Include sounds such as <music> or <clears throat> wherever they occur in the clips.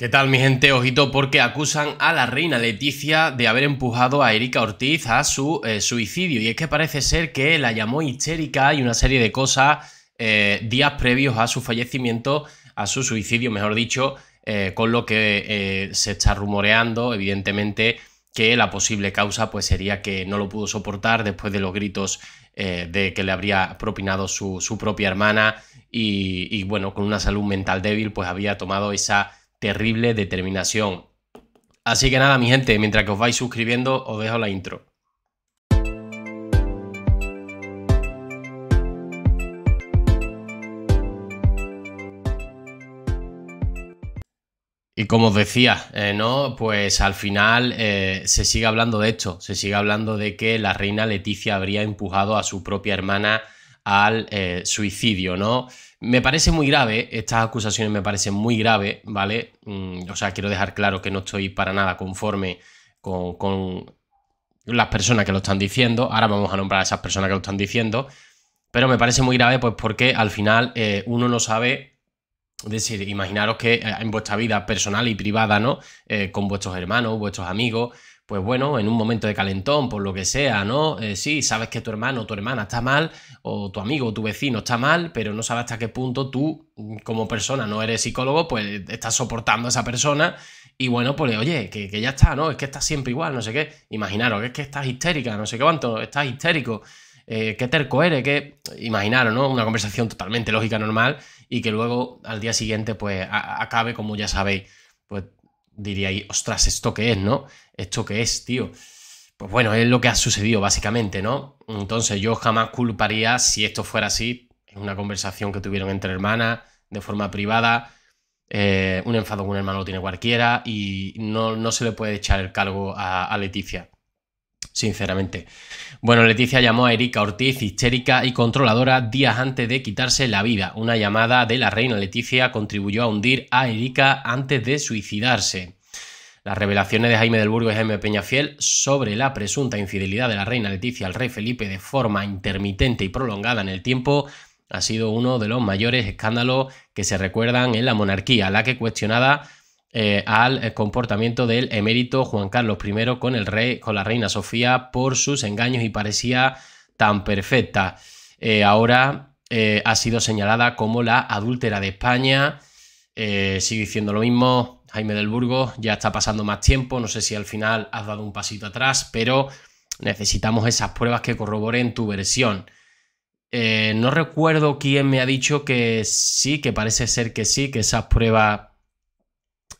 ¿Qué tal mi gente? Ojito porque acusan a la reina Leticia de haber empujado a Erika Ortiz a su eh, suicidio y es que parece ser que la llamó histérica y una serie de cosas eh, días previos a su fallecimiento, a su suicidio mejor dicho, eh, con lo que se está rumoreando evidentemente que la posible causa pues sería que no lo pudo soportar después de los gritos de que le habría propinado su, propia hermana y, bueno, con una salud mental débil pues había tomado esa terrible determinación. Así que nada, mi gente, mientras que os vais suscribiendo, os dejo la intro. Y como os decía, eh, ¿no? Pues al final eh, se sigue hablando de esto, se sigue hablando de que la reina Leticia habría empujado a su propia hermana al eh, suicidio, ¿no? Me parece muy grave, estas acusaciones me parecen muy grave, ¿vale? Mm, o sea, quiero dejar claro que no estoy para nada conforme con, las personas que lo están diciendo. Ahora vamos a nombrar a esas personas que lo están diciendo. Pero me parece muy grave, pues porque al final eh, uno no sabe. decir, imaginaros que eh, en vuestra vida personal y privada, ¿no? con vuestros hermanos, vuestros amigos, pues bueno, en un momento de calentón, por lo que sea, ¿no? Eh, sí, sabes que tu hermano o tu hermana está mal, o tu amigo o tu vecino está mal, pero no sabes hasta qué punto tú, mm, como persona, no eres psicólogo, pues estás soportando a esa persona y bueno, pues oye, que, ya está, ¿no? Es que estás siempre igual, no sé qué. Imaginaros, es que estás histérica, no sé qué cuánto, estás histérico. Eh, qué terco eres, que imaginaros, ¿no? Una conversación totalmente lógica, normal, y que luego al día siguiente, pues, acabe como ya sabéis, pues diría ahí, ostras, ¿esto qué es, no? ¿Esto qué es, tío? Pues bueno, es lo que ha sucedido básicamente, ¿no? Entonces yo jamás culparía si esto fuera así. Es una conversación que tuvieron entre hermanas, de forma privada. Eh, un enfado con un hermano lo tiene cualquiera y no, se le puede echar el cargo a, a Leticia sinceramente. Bueno, Leticia llamó a Erika Ortiz histérica y controladora días antes de quitarse la vida. Una llamada de la reina Leticia contribuyó a hundir a Erika antes de suicidarse. Las revelaciones de Jaime del Burgo y Jaime Peñafiel sobre la presunta infidelidad de la reina Leticia al rey Felipe de forma intermitente y prolongada en el tiempo ha sido uno de los mayores escándalos que se recuerdan en la monarquía, la que cuestionada eh, al eh, comportamiento del emérito Juan Carlos I con el rey, con la reina Sofía por sus engaños y parecía tan perfecta. Eh, ahora ha sido señalada como la adúltera de España. sigue diciendo lo mismo Jaime del Burgo, ya está pasando más tiempo, no sé si al final has dado un pasito atrás, pero necesitamos esas pruebas que corroboren tu versión. Eh, no recuerdo quién me ha dicho que sí, que parece ser que sí, que esas pruebas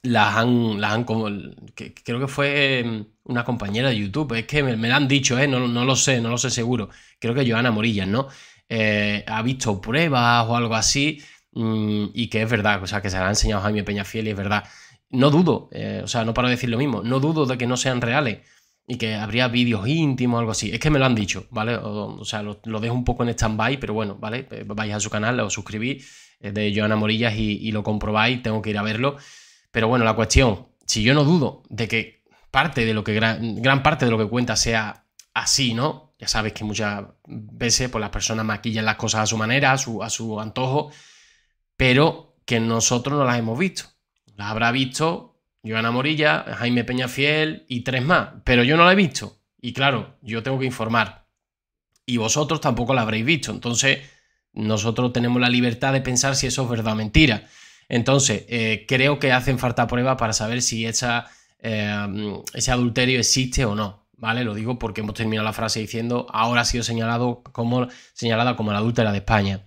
las han, han como, creo que fue em, una compañera de YouTube, es que me, me la han dicho, eh, no, no, lo sé, no lo sé seguro, creo que Joana Morillas, ¿no? Eh, ha visto pruebas o algo así, mm, y que es verdad, o sea, que se la ha enseñado Jaime Fiel y es verdad no dudo, eh, o sea, no paro de decir lo mismo, no dudo de que no sean reales y que habría vídeos íntimos o algo así. Es que me lo han dicho, ¿vale? O, sea, lo, dejo un poco en stand-by, pero bueno, ¿vale? Eh, vais a su canal, os suscribís eh, de Joana Morillas y, lo comprobáis, tengo que ir a verlo. Pero bueno, la cuestión, si yo no dudo de que parte de lo que gran, parte de lo que cuenta sea así, ¿no? Ya sabes que muchas veces pues, las personas maquillan las cosas a su manera, su, a su antojo, pero que nosotros no las hemos visto. La habrá visto Joana Morilla, Jaime Peñafiel y tres más, pero yo no la he visto. Y claro, yo tengo que informar. Y vosotros tampoco la habréis visto. Entonces, nosotros tenemos la libertad de pensar si eso es verdad o mentira. Entonces, eh, creo que hacen falta pruebas para saber si esa, eh, ese adulterio existe o no. ¿vale? Lo digo porque hemos terminado la frase diciendo ahora ha sido señalado como, señalada como la adúltera de España.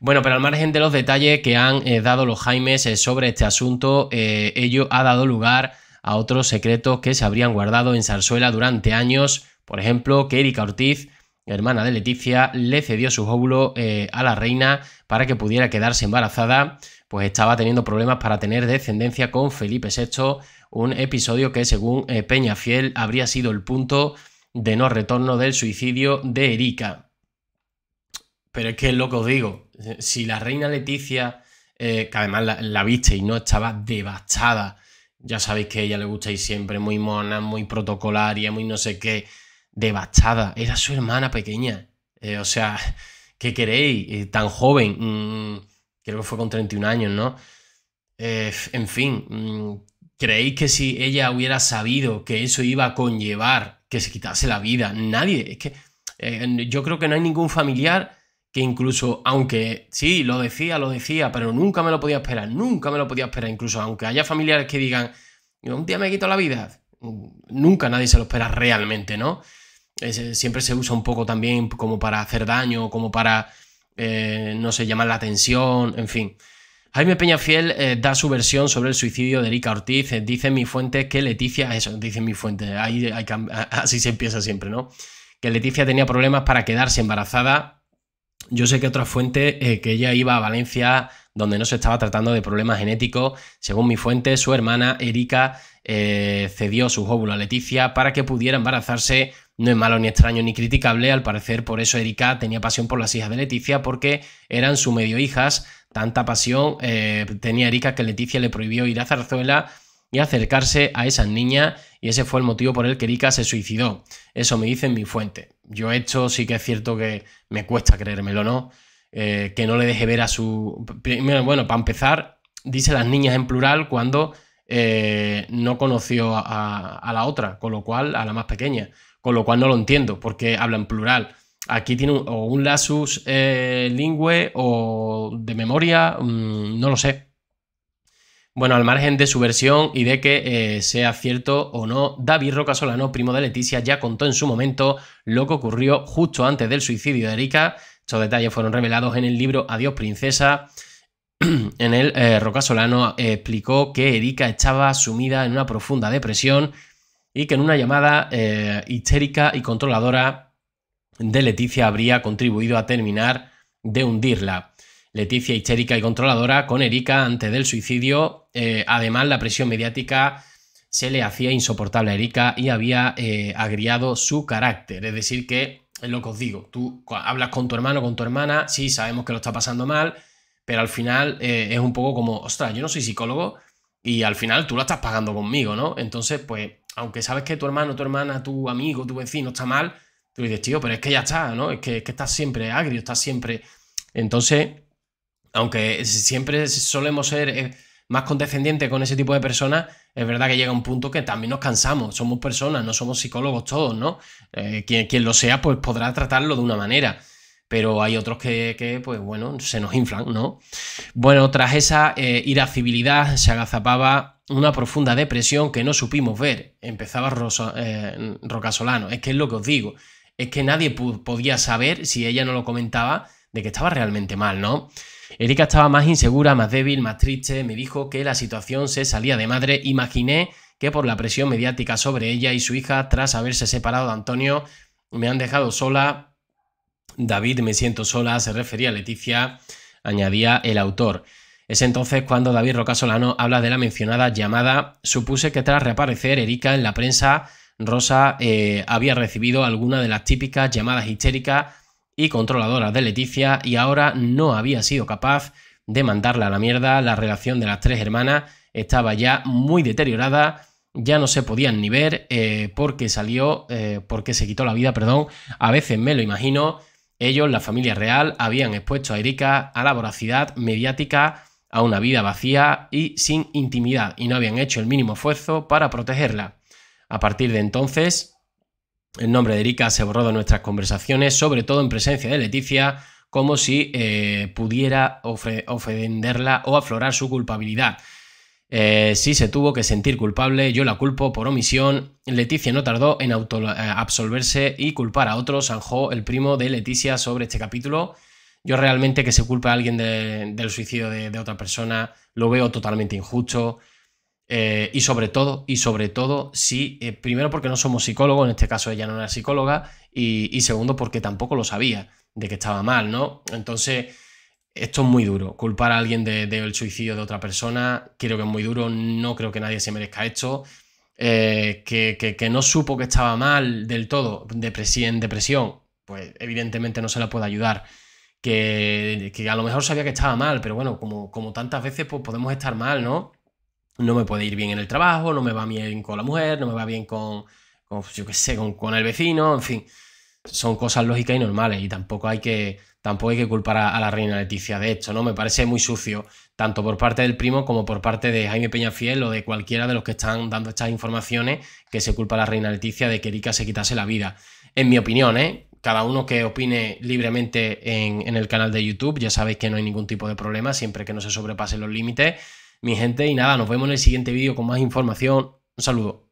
Bueno, pero al margen de los detalles que han eh, dado los Jaimes eh, sobre este asunto, eh, ello ha dado lugar a otros secretos que se habrían guardado en Zarzuela durante años. Por ejemplo, que Erika Ortiz, hermana de Leticia, le cedió su óvulo a la reina para que pudiera quedarse embarazada pues estaba teniendo problemas para tener descendencia con Felipe VI, un episodio que según eh, Peña Fiel, habría sido el punto de no retorno del suicidio de Erika. Pero es que es lo que os digo, si la reina Leticia, eh, que además la, visteis, viste y no estaba devastada, ya sabéis que a ella le gustáis siempre, muy mona, muy protocolaria, muy no sé qué, devastada, era su hermana pequeña, eh, o sea, ¿qué queréis? tan joven. Mm, creo que fue con 31 años, ¿no? Eh, en fin, mm, ¿creéis que si ella hubiera sabido que eso iba a conllevar que se quitase la vida? Nadie, es que eh, yo creo que no hay ningún familiar que incluso, aunque sí, lo decía, lo decía, pero nunca me lo podía esperar, nunca me lo podía esperar, incluso aunque haya familiares que digan, un día me quito la vida, mm, nunca nadie se lo espera realmente, ¿no? Eh, siempre se usa un poco también como para hacer daño, como para eh, no se llama la atención, en fin. Jaime Peñafiel Fiel eh, da su versión sobre el suicidio de Erika Ortiz. Eh, dice mi fuente que Leticia, eso, dice mi fuente ahí, así se empieza siempre, ¿no? Que Leticia tenía problemas para quedarse embarazada. Yo sé que otra fuente, que ella iba a Valencia, donde no se estaba tratando de problemas genéticos. Según mi fuente, su hermana Erika cedió su óvulo a Leticia para que pudiera embarazarse no es malo ni extraño ni criticable, al parecer por eso Erika tenía pasión por las hijas de Leticia porque eran su medio hijas, tanta pasión eh, tenía Erika que Leticia le prohibió ir a Zarzuela y acercarse a esas niñas y ese fue el motivo por el que Erika se suicidó. Eso me dice en mi fuente. Yo esto sí que es cierto que me cuesta creérmelo, ¿no? Eh, que no le deje ver a su... Bueno, para empezar, dice las niñas en plural cuando eh, no conoció a, la otra, con lo cual a la más pequeña con lo cual no lo entiendo, porque habla en plural. Aquí tiene un, o un lasus eh, lingüe o de memoria, mm, no lo sé. Bueno, al margen de su versión y de que eh, sea cierto o no, David Roca Solano, primo de Leticia, ya contó en su momento lo que ocurrió justo antes del suicidio de Erika. Estos detalles fueron revelados en el libro Adiós Princesa. <clears throat> en él, eh, Rocasolano Roca Solano explicó que Erika estaba sumida en una profunda depresión y que en una llamada eh, histérica y controladora de Leticia habría contribuido a terminar de hundirla. Leticia histérica y controladora con Erika antes del suicidio. Eh, además, la presión mediática se le hacía insoportable a Erika y había eh, agriado su carácter. Es decir, que es lo que os digo, tú hablas con tu hermano, con tu hermana, sí, sabemos que lo está pasando mal, pero al final es un poco como, ostras, yo no soy psicólogo, y al final tú la estás pagando conmigo, ¿no? Entonces, pues, aunque sabes que tu hermano, tu hermana, tu amigo, tu vecino está mal, tú dices, tío, pero es que ya está, ¿no? Es que, es estás siempre agrio, estás siempre. Entonces, aunque siempre solemos ser eh, más condescendientes con ese tipo de personas, es verdad que llega un punto que también nos cansamos. Somos personas, no somos psicólogos todos, ¿no? Eh, quien, quien lo sea, pues podrá tratarlo de una manera pero hay otros que, pues bueno, se nos inflan, ¿no? Bueno, tras esa eh, iracibilidad se agazapaba una profunda depresión que no supimos ver, empezaba Rosa, eh, Rocasolano, es que es lo que os digo, es que nadie podía saber, si ella no lo comentaba, de que estaba realmente mal, ¿no? Erika estaba más insegura, más débil, más triste, me dijo que la situación se salía de madre, imaginé que por la presión mediática sobre ella y su hija, tras haberse separado de Antonio, me han dejado sola, David, me siento sola, se refería a Leticia, añadía el autor. Es entonces cuando David Roca Solano habla de la mencionada llamada. Supuse que tras reaparecer Erika en la prensa, Rosa eh, había recibido alguna de las típicas llamadas histéricas y controladoras de Leticia y ahora no había sido capaz de mandarla a la mierda. La relación de las tres hermanas estaba ya muy deteriorada, ya no se podían ni ver eh, porque salió, eh, porque se quitó la vida, perdón. A veces me lo imagino ellos, la familia real, habían expuesto a Erika a la voracidad mediática, a una vida vacía y sin intimidad, y no habían hecho el mínimo esfuerzo para protegerla. A partir de entonces, el nombre de Erika se borró de nuestras conversaciones, sobre todo en presencia de Leticia, como si eh, pudiera ofenderla o aflorar su culpabilidad. Si eh, sí se tuvo que sentir culpable, yo la culpo por omisión. Leticia no tardó en eh, absolverse y culpar a otros, sanjo el primo de Leticia, sobre este capítulo. Yo realmente que se culpe a alguien del suicidio de, otra persona lo veo totalmente injusto. Eh, y sobre todo, y sobre todo, sí, primero porque no somos psicólogos, en este caso ella no era psicóloga, y, y, segundo porque tampoco lo sabía de que estaba mal, ¿no? Entonces, esto es muy duro. Culpar a alguien del de, suicidio de otra persona, creo que es muy duro. No creo que nadie se merezca esto. Eh, que, que, no supo que estaba mal del todo, depresión, depresión, pues evidentemente no se la puede ayudar. Que, que, a lo mejor sabía que estaba mal, pero bueno, como, como tantas veces, pues podemos estar mal, ¿no? No me puede ir bien en el trabajo, no me va bien con la mujer, no me va bien con, con yo qué sé, con, con el vecino, en fin son cosas lógicas y normales y tampoco hay que, tampoco hay que culpar a, la reina Leticia de esto, ¿no? Me parece muy sucio, tanto por parte del primo como por parte de Jaime Peñafiel o de cualquiera de los que están dando estas informaciones que se culpa a la reina Leticia de que Erika se quitase la vida. En mi opinión, ¿eh? Cada uno que opine libremente en, en el canal de YouTube, ya sabéis que no hay ningún tipo de problema, siempre que no se sobrepasen los límites, mi gente, y nada, nos vemos en el siguiente vídeo con más información. Un saludo.